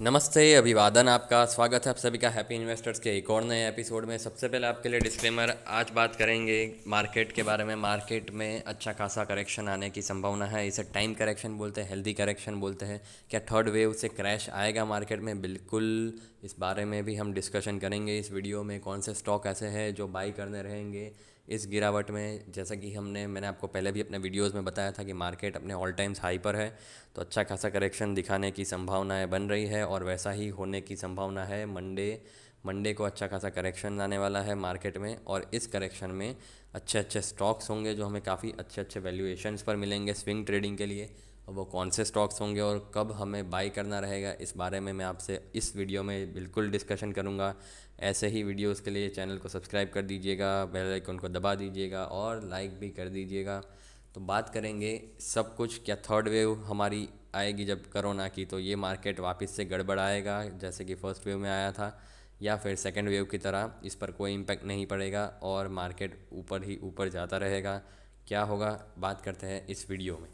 नमस्ते अभिवादन आपका स्वागत है आप सभी का हैप्पी इन्वेस्टर्स के एक और नए एपिसोड में सबसे पहले आपके लिए डिस्क्लेमर आज बात करेंगे मार्केट के बारे में मार्केट में अच्छा खासा करेक्शन आने की संभावना है इसे टाइम करेक्शन बोलते हैं हेल्दी करेक्शन बोलते हैं क्या थर्ड वेव से क्रैश आएगा मार्केट में बिल्कुल इस बारे में भी हम डिस्कशन करेंगे इस वीडियो में कौन से स्टॉक ऐसे हैं जो बाई करने रहेंगे इस गिरावट में जैसा कि हमने मैंने आपको पहले भी अपने वीडियोस में बताया था कि मार्केट अपने ऑल टाइम्स हाई पर है तो अच्छा खासा करेक्शन दिखाने की संभावनाएं बन रही है और वैसा ही होने की संभावना है मंडे मंडे को अच्छा खासा करेक्शन आने वाला है मार्केट में और इस करेक्शन में अच्छे अच्छे स्टॉक्स होंगे जो हमें काफ़ी अच्छे अच्छे वैल्यूएशंस पर मिलेंगे स्विंग ट्रेडिंग के लिए और वो कौन से स्टॉक्स होंगे और कब हमें बाई करना रहेगा इस बारे में मैं आपसे इस वीडियो में बिल्कुल डिस्कशन करूँगा ऐसे ही वीडियोस के लिए चैनल को सब्सक्राइब कर दीजिएगा बेल आइकन को दबा दीजिएगा और लाइक भी कर दीजिएगा तो बात करेंगे सब कुछ क्या थर्ड वेव हमारी आएगी जब करोना की तो ये मार्केट वापस से गड़बड़ आएगा जैसे कि फर्स्ट वेव में आया था या फिर सेकेंड वेव की तरह इस पर कोई इम्पेक्ट नहीं पड़ेगा और मार्केट ऊपर ही ऊपर जाता रहेगा क्या होगा बात करते हैं इस वीडियो में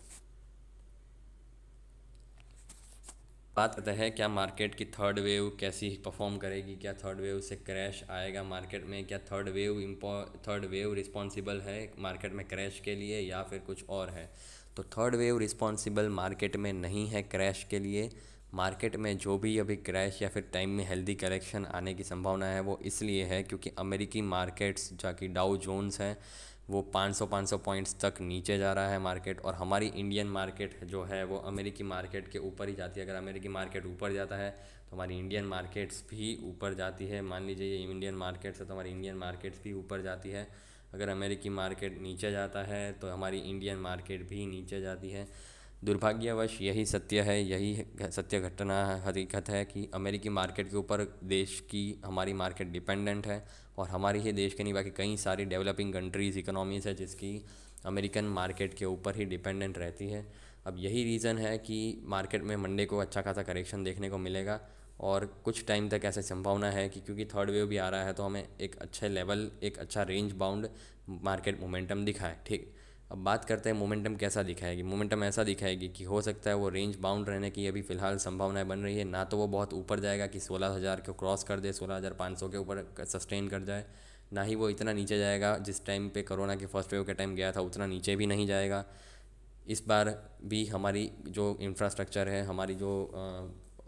बात करते हैं क्या मार्केट की थर्ड वेव कैसी परफॉर्म करेगी क्या थर्ड वेव से क्रैश आएगा मार्केट में क्या थर्ड वेव इम्पो थर्ड वेव रिस्पॉन्सिबल है मार्केट में क्रैश के लिए या फिर कुछ और है तो थर्ड वेव रिस्पॉन्सिबल मार्केट में नहीं है क्रैश के लिए मार्केट में जो भी अभी क्रैश या फिर टाइम में हेल्दी करेक्शन आने की संभावना है वो इसलिए है क्योंकि अमेरिकी मार्केट्स जो कि डाउ जोन्स हैं वो 500 500 पॉइंट्स तक नीचे जा रहा है मार्केट और हमारी इंडियन मार्केट जो है वो अमेरिकी मार्केट के ऊपर ही जाती है अगर अमेरिकी मार्केट ऊपर जाता है तो हमारी इंडियन मार्केट्स भी ऊपर जाती है मान लीजिए ये इंडियन मार्केट्स है तो हमारी इंडियन मार्केट्स भी ऊपर जाती है अगर अमेरिकी मार्केट नीचे जाता है तो हमारी इंडियन मार्केट भी नीचे जाती है दुर्भाग्यवश यही सत्य है यही सत्य घटना हकीकत है कि अमेरिकी मार्केट के ऊपर देश की हमारी मार्केट डिपेंडेंट है और हमारी ही देश के नहीं बाकी कई सारी डेवलपिंग कंट्रीज़ इकोनॉमीज़ है जिसकी अमेरिकन मार्केट के ऊपर ही डिपेंडेंट रहती है अब यही रीज़न है कि मार्केट में मंडे को अच्छा खासा करेक्शन देखने को मिलेगा और कुछ टाइम तक ऐसे संभावना है कि क्योंकि थर्ड वेव भी आ रहा है तो हमें एक अच्छे लेवल एक अच्छा रेंज बाउंड मार्केट मोमेंटम दिखा है ठीक अब बात करते हैं मोमेंटम कैसा दिखाएगी मोमेंटम ऐसा दिखाएगी कि हो सकता है वो रेंज बाउंड रहने की अभी फ़िलहाल संभावनाएं बन रही है ना तो वो बहुत ऊपर जाएगा कि सोलह हज़ार को क्रॉस कर दे सोलह हज़ार पाँच सौ के ऊपर सस्टेन कर जाए ना ही वो इतना नीचे जाएगा जिस टाइम पे कोरोना के फर्स्ट वेव के टाइम गया था उतना नीचे भी नहीं जाएगा इस बार भी हमारी जो इंफ्रास्ट्रक्चर है हमारी जो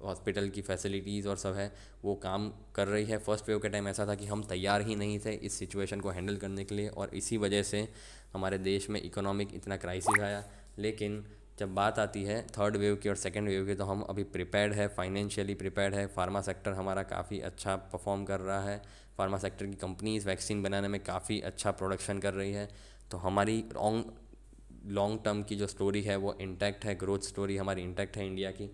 हॉस्पिटल की फैसिलिटीज़ और सब है वो काम कर रही है फर्स्ट वेव के टाइम ऐसा था कि हम तैयार ही नहीं थे इस सिचुएशन को हैंडल करने के लिए और इसी वजह से हमारे देश में इकोनॉमिक इतना क्राइसिस आया लेकिन जब बात आती है थर्ड वेव की और सेकेंड वेव की तो हम अभी प्रिपेयर्ड है फाइनेंशियली प्रिपेयर्ड है फार्मा सेक्टर हमारा काफ़ी अच्छा परफॉर्म कर रहा है फार्मा सेक्टर की कंपनीज़ वैक्सीन बनाने में काफ़ी अच्छा प्रोडक्शन कर रही है तो हमारी लॉन्ग लॉन्ग टर्म की जो स्टोरी है वो इंटैक्ट है ग्रोथ स्टोरी हमारी इंटैक्ट है इंडिया की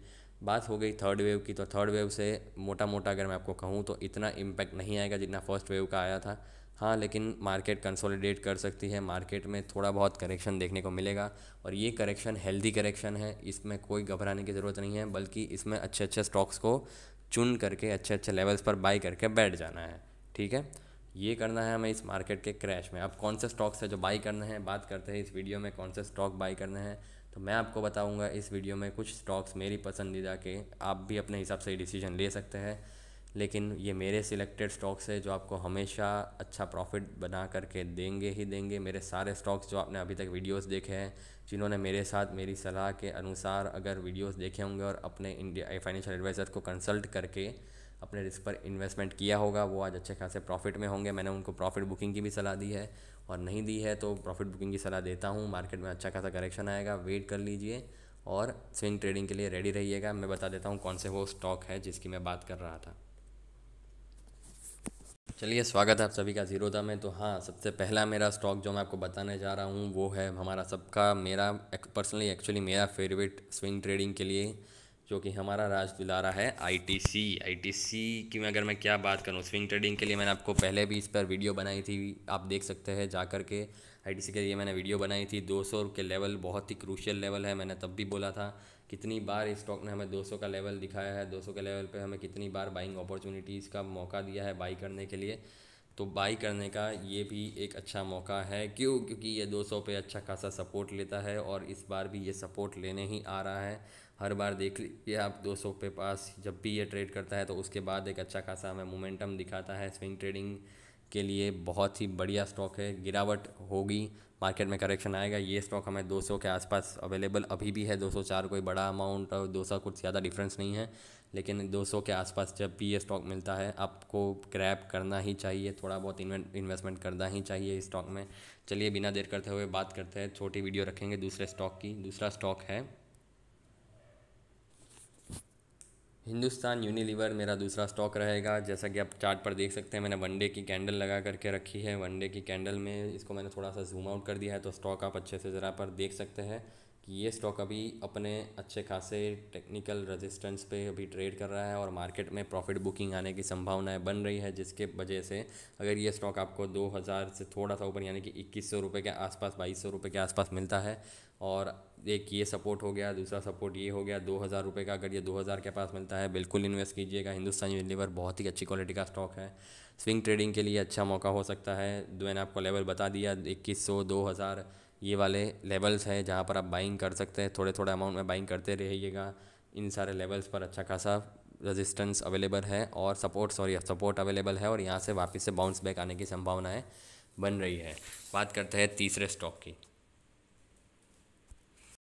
बात हो गई थर्ड वेव की तो थर्ड वेव से मोटा मोटा अगर मैं आपको कहूँ तो इतना इम्पैक्ट नहीं आएगा जितना फर्स्ट वेव का आया था हाँ लेकिन मार्केट कंसोलिडेट कर सकती है मार्केट में थोड़ा बहुत करेक्शन देखने को मिलेगा और ये करेक्शन हेल्दी करेक्शन है इसमें कोई घबराने की ज़रूरत नहीं है बल्कि इसमें अच्छे अच्छे स्टॉक्स को चुन करके अच्छे अच्छे लेवल्स पर बाई करके बैठ जाना है ठीक है ये करना है हमें इस मार्केट के क्रैश में अब कौन से स्टॉक्स है जो बाई करने हैं बात करते हैं इस वीडियो में कौन से स्टॉक बाई करने हैं तो मैं आपको बताऊंगा इस वीडियो में कुछ स्टॉक्स मेरी पसंदीदा के आप भी अपने हिसाब से डिसीजन ले सकते हैं लेकिन ये मेरे सिलेक्टेड स्टॉक्स है जो आपको हमेशा अच्छा प्रॉफिट बना करके देंगे ही देंगे मेरे सारे स्टॉक्स जो आपने अभी तक वीडियोस देखे हैं जिन्होंने मेरे साथ मेरी सलाह के अनुसार अगर वीडियोस देखे होंगे और अपने इंडिया फाइनेंशियल एडवाइज़र को कंसल्ट करके अपने रिस्क पर इन्वेस्टमेंट किया होगा वो आज अच्छे खासे प्रॉफिट में होंगे मैंने उनको प्रॉफिट बुकिंग की भी सलाह दी है और नहीं दी है तो प्रॉफिट बुकिंग की सलाह देता हूँ मार्केट में अच्छा खासा करेक्शन आएगा वेट कर लीजिए और स्विंग ट्रेडिंग के लिए रेडी रहिएगा मैं बता देता हूँ कौन से वो स्टॉक है जिसकी मैं बात कर रहा था चलिए स्वागत है आप सभी का जीरो जीरोदा में तो हाँ सबसे पहला मेरा स्टॉक जो मैं आपको बताने जा रहा हूँ वो है हमारा सबका मेरा पर्सनली एक्चुअली मेरा फेवरेट स्विंग ट्रेडिंग के लिए जो कि हमारा राज दुलारा है आईटीसी आईटीसी की मैं अगर मैं क्या बात करूँ स्विंग ट्रेडिंग के लिए मैंने आपको पहले भी इस पर वीडियो बनाई थी आप देख सकते हैं जा कर के आई के लिए मैंने वीडियो बनाई थी 200 के लेवल बहुत ही क्रूशियल लेवल है मैंने तब भी बोला था कितनी बार इस स्टॉक ने हमें 200 का लेवल दिखाया है 200 के लेवल पे हमें कितनी बार बाइंग अपॉर्चुनिटीज़ का मौका दिया है बाई करने के लिए तो बाई करने का ये भी एक अच्छा मौका है क्यों क्योंकि ये 200 पे अच्छा खासा सपोर्ट लेता है और इस बार भी ये सपोर्ट लेने ही आ रहा है हर बार देख लीजिए आप 200 पे पास जब भी ये ट्रेड करता है तो उसके बाद एक अच्छा खासा हमें मोमेंटम दिखाता है स्विंग ट्रेडिंग के लिए बहुत ही बढ़िया स्टॉक है गिरावट होगी मार्केट में करेक्शन आएगा ये स्टॉक हमें 200 के आसपास अवेलेबल अभी भी है 204 कोई बड़ा अमाउंट और 200 कुछ ज़्यादा डिफरेंस नहीं है लेकिन 200 के आसपास जब भी ये स्टॉक मिलता है आपको क्रैप करना ही चाहिए थोड़ा बहुत इन्वेस्टमेंट करना ही चाहिए इस स्टॉक में चलिए बिना देर करते हुए बात करते हैं छोटी वीडियो रखेंगे दूसरे स्टॉक की दूसरा स्टॉक है हिंदुस्तान यूनिलीवर मेरा दूसरा स्टॉक रहेगा जैसा कि आप चार्ट पर देख सकते हैं मैंने वनडे की कैंडल लगा करके रखी है वनडे की कैंडल में इसको मैंने थोड़ा सा जूम आउट कर दिया है तो स्टॉक आप अच्छे से ज़रा पर देख सकते हैं कि ये स्टॉक अभी अपने अच्छे खासे टेक्निकल रेजिस्टेंस पे अभी ट्रेड कर रहा है और मार्केट में प्रॉफिट बुकिंग आने की संभावनाएं बन रही है जिसके वजह से अगर ये स्टॉक आपको 2000 से थोड़ा सा ऊपर यानी कि इक्कीस सौ रुपये के आसपास बाईस सौ रुपये के आसपास मिलता है और एक ये सपोर्ट हो गया दूसरा सपोर्ट ये हो गया दो हज़ार रुपये का अगर ये दो हज़ार के पास मिलता है बिल्कुल इन्वेस्ट कीजिएगा हिंदुस्तान यूनिवर बहुत ही अच्छी क्वालिटी का स्टॉक है स्विंग ट्रेडिंग के लिए अच्छा मौका हो सकता है मैंने आपको लेवल बता दिया इक्कीस सौ दो हज़ार ये वाले लेवल्स हैं जहाँ पर आप बाइंग कर सकते हैं थोड़े थोड़े अमाउंट में बाइंग करते रहिएगा इन सारे लेवल्स पर अच्छा खासा रेजिस्टेंस अवेलेबल है और सपोर्ट सॉरी सपोर्ट अवेलेबल है और यहाँ से वापस से बाउंस बैक आने की संभावनाएँ बन रही है बात करते हैं तीसरे स्टॉक की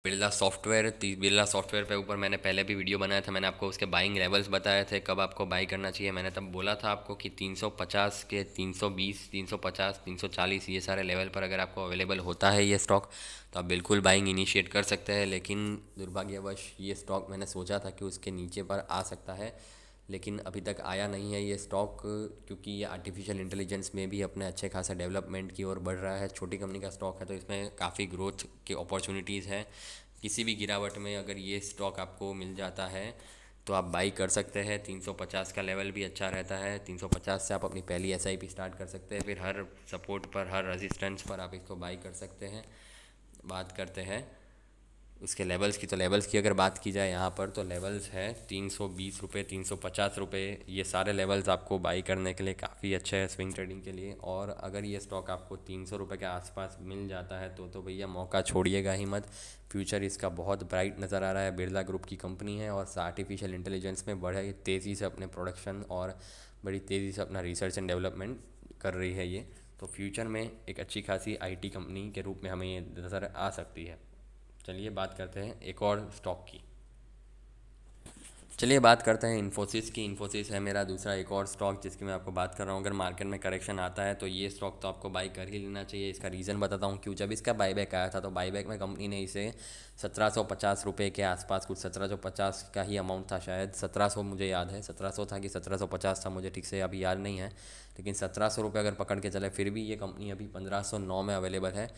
बिरला सॉफ्टवेयर बिरला सॉफ्टवेयर पे ऊपर मैंने पहले भी वीडियो बनाया था मैंने आपको उसके बाइंग लेवल्स बताए थे कब आपको बाई करना चाहिए मैंने तब बोला था आपको कि 350 के 320 350 340 ये सारे लेवल पर अगर आपको अवेलेबल होता है ये स्टॉक तो आप बिल्कुल बाइंग इनिशिएट कर सकते हैं लेकिन दुर्भाग्यवश ये स्टॉक मैंने सोचा था कि उसके नीचे पर आ सकता है लेकिन अभी तक आया नहीं है ये स्टॉक क्योंकि ये आर्टिफिशियल इंटेलिजेंस में भी अपने अच्छे खासा डेवलपमेंट की ओर बढ़ रहा है छोटी कंपनी का स्टॉक है तो इसमें काफ़ी ग्रोथ की अपॉर्चुनिटीज़ हैं किसी भी गिरावट में अगर ये स्टॉक आपको मिल जाता है तो आप बाई कर सकते हैं 350 का लेवल भी अच्छा रहता है 350 से आप अपनी पहली एस स्टार्ट कर सकते हैं फिर हर सपोर्ट पर हर रेजिस्टेंस पर आप इसको बाई कर सकते हैं बात करते हैं उसके लेवल्स की तो लेवल्स की अगर बात की जाए यहाँ पर तो लेवल्स हैं तीन सौ बीस रुपये तीन सौ पचास रुपये ये सारे लेवल्स आपको बाई करने के लिए काफ़ी अच्छे हैं स्विंग ट्रेडिंग के लिए और अगर ये स्टॉक आपको तीन सौ रुपये के आसपास मिल जाता है तो तो भैया मौका छोड़िएगा ही मत फ्यूचर इसका बहुत ब्राइट नज़र आ रहा है बिरला ग्रुप की कंपनी है और आर्टिफिशियल इंटेलिजेंस में बड़े तेज़ी से अपने प्रोडक्शन और बड़ी तेज़ी से अपना रिसर्च एंड डेवलपमेंट कर रही है ये तो फ्यूचर में एक अच्छी खासी आईटी कंपनी के रूप में हमें ये नज़र आ सकती है चलिए बात करते हैं एक और स्टॉक की चलिए बात करते हैं इन्फोसिस की इन्फोसिस है मेरा दूसरा एक और स्टॉक जिसकी मैं आपको बात कर रहा हूँ अगर मार्केट में करेक्शन आता है तो ये स्टॉक तो आपको बाई कर ही लेना चाहिए इसका रीज़न बताता हूँ क्यों जब इसका बाईबैक आया था तो बाईबैक में कंपनी ने इसे सत्रह सौ पचास रुपये के आसपास कुछ सत्रह सौ पचास का ही अमाउंट था शायद सत्रह सौ मुझे याद है सत्रह सौ था कि सत्रह सौ पचास था मुझे ठीक से अभी याद नहीं है लेकिन सत्रह सौ रुपये अगर पकड़ के चले फिर भी ये कंपनी अभी पंद्रह सौ नौ में अवेलेबल है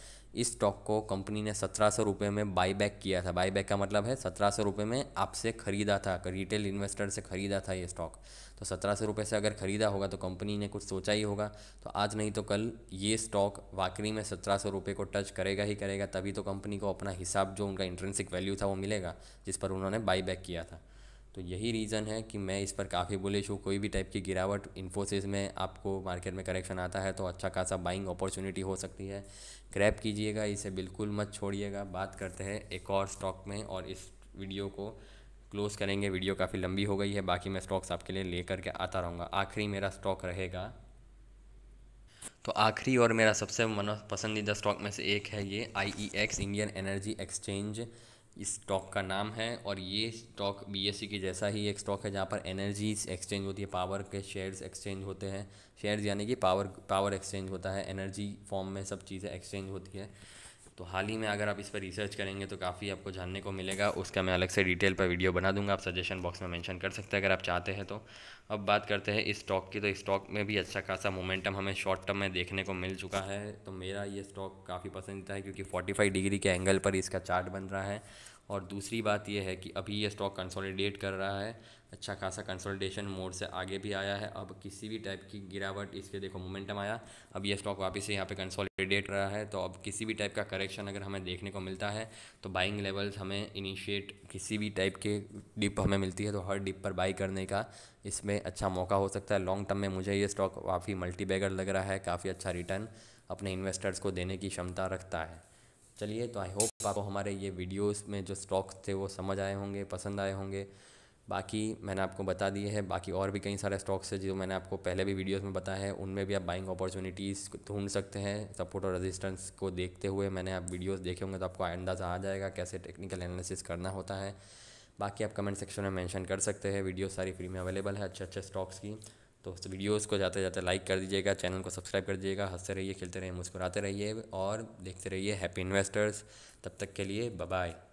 इस स्टॉक को कंपनी ने सत्रह सौ रुपये में बाईबैक किया था बाईबैक का मतलब है सत्रह सौ रुपये में आपसे खरीदा था करीब रिटेल इन्वेस्टर से ख़रीदा था ये स्टॉक तो सत्रह सौ रुपये से अगर ख़रीदा होगा तो कंपनी ने कुछ सोचा ही होगा तो आज नहीं तो कल ये स्टॉक वाकई में सत्रह सौ रुपये को टच करेगा ही करेगा तभी तो कंपनी को अपना हिसाब जो उनका इंट्रेंसिक वैल्यू था वो मिलेगा जिस पर उन्होंने बाई बैक किया था तो यही रीज़न है कि मैं इस पर काफ़ी बुलिश हूँ कोई भी टाइप की गिरावट इन्फोसिस में आपको मार्केट में करेक्शन आता है तो अच्छा खासा बाइंग अपॉर्चुनिटी हो सकती है क्रैप कीजिएगा इसे बिल्कुल मत छोड़िएगा बात करते हैं एक और स्टॉक में और इस वीडियो को क्लोज़ करेंगे वीडियो काफ़ी लंबी हो गई है बाकी मैं स्टॉक्स आपके लिए लेकर के आता रहूँगा आखिरी मेरा स्टॉक रहेगा तो आखिरी और मेरा सबसे मन पसंदीदा स्टॉक में से एक है ये आई इंडियन एनर्जी एक्सचेंज इस स्टॉक का नाम है और ये स्टॉक बीएससी की जैसा ही एक स्टॉक है जहाँ पर एनर्जी एक्सचेंज होती है पावर के शेयर्स एक्सचेंज होते हैं शेयर्स यानी कि पावर पावर एक्सचेंज होता है एनर्जी फॉर्म में सब चीज़ें एक्सचेंज होती है तो हाल ही में अगर आप इस पर रिसर्च करेंगे तो काफ़ी आपको जानने को मिलेगा उसका मैं अलग से डिटेल पर वीडियो बना दूंगा आप सजेशन बॉक्स में मेंशन कर सकते हैं अगर आप चाहते हैं तो अब बात करते हैं इस स्टॉक की तो स्टॉक में भी अच्छा खासा मोमेंटम हमें शॉर्ट टर्म में देखने को मिल चुका है तो मेरा ये स्टॉक काफ़ी पसंदीदा है क्योंकि फोर्टी डिग्री के एंगल पर इसका चार्ट बन रहा है और दूसरी बात यह है कि अभी ये स्टॉक कंसोलिडेट कर रहा है अच्छा खासा कंसोलिडेशन मोड से आगे भी आया है अब किसी भी टाइप की गिरावट इसके देखो मोमेंटम आया अब ये स्टॉक वापस से यहाँ पे कंसोलिडेट रहा है तो अब किसी भी टाइप का करेक्शन अगर हमें देखने को मिलता है तो बाइंग लेवल्स हमें इनिशिएट किसी भी टाइप के डिप हमें मिलती है तो हर डिप पर बाई करने का इसमें अच्छा मौका हो सकता है लॉन्ग टर्म में मुझे ये स्टॉक काफ़ी मल्टी बैगर लग रहा है काफ़ी अच्छा रिटर्न अपने इन्वेस्टर्स को देने की क्षमता रखता है चलिए तो आई होप आपको हमारे ये वीडियोस में जो स्टॉक्स थे वो समझ आए होंगे पसंद आए होंगे बाकी मैंने आपको बता दिए हैं बाकी और भी कई सारे स्टॉक्स है जो मैंने आपको पहले भी वीडियोस में बताया है उनमें भी आप बाइंग अपॉर्चुनिटीज़ ढूंढ सकते हैं सपोर्ट और रेजिस्टेंस को देखते हुए मैंने आप वीडियोस देखे होंगे तो आपको अंदाज़ा आ जाएगा कैसे टेक्निकल एनालिसिस करना होता है बाकी आप कमेंट सेक्शन में मैंशन कर सकते हैं वीडियो सारी फ्री में अवेलेबल है अच्छे अच्छे स्टॉक्स की तो उस वीडियोस को जाते जाते लाइक कर दीजिएगा चैनल को सब्सक्राइब कर दीजिएगा हंसते रहिए खेलते रहिए मुस्कुराते रहिए और देखते रहिए हैप्पी इन्वेस्टर्स तब तक के लिए बाय